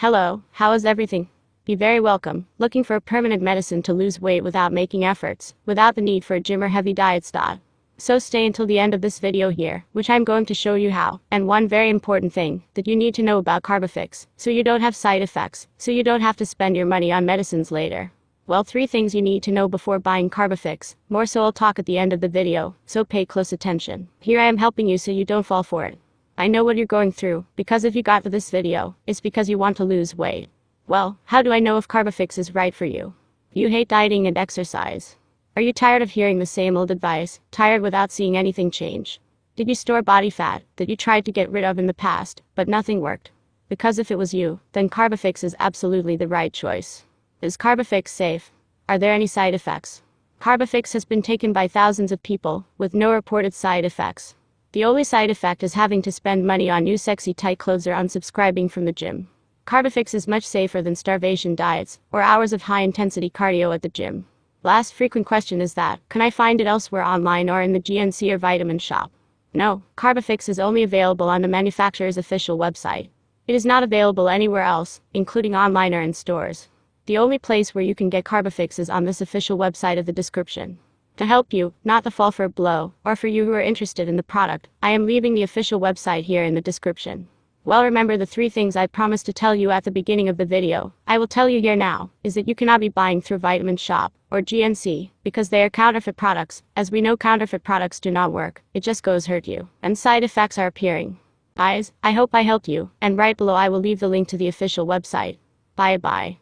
Hello, how is everything? Be very welcome. Looking for a permanent medicine to lose weight without making efforts, without the need for a gym or heavy diet style. So stay until the end of this video here, which I'm going to show you how. And one very important thing that you need to know about Carbafix, so you don't have side effects, so you don't have to spend your money on medicines later. Well, three things you need to know before buying Carbafix, more so I'll talk at the end of the video, so pay close attention. Here I am helping you so you don't fall for it. I know what you're going through, because if you got to this video, it's because you want to lose weight. Well, how do I know if Carbafix is right for you? You hate dieting and exercise. Are you tired of hearing the same old advice, tired without seeing anything change? Did you store body fat that you tried to get rid of in the past, but nothing worked? Because if it was you, then Carbafix is absolutely the right choice. Is Carbafix safe? Are there any side effects? Carbafix has been taken by thousands of people, with no reported side effects. The only side effect is having to spend money on new sexy tight clothes or unsubscribing from the gym. Carbifix is much safer than starvation diets or hours of high intensity cardio at the gym. Last frequent question is that can I find it elsewhere online or in the GNC or vitamin shop? No, Carbifix is only available on the manufacturer's official website. It is not available anywhere else, including online or in stores. The only place where you can get Carbifix is on this official website of the description. To help you, not the fall for a blow, or for you who are interested in the product, I am leaving the official website here in the description. Well remember the three things I promised to tell you at the beginning of the video, I will tell you here now, is that you cannot be buying through Vitamin Shop, or GNC, because they are counterfeit products, as we know counterfeit products do not work, it just goes hurt you, and side effects are appearing. Guys, I hope I helped you, and right below I will leave the link to the official website. Bye bye.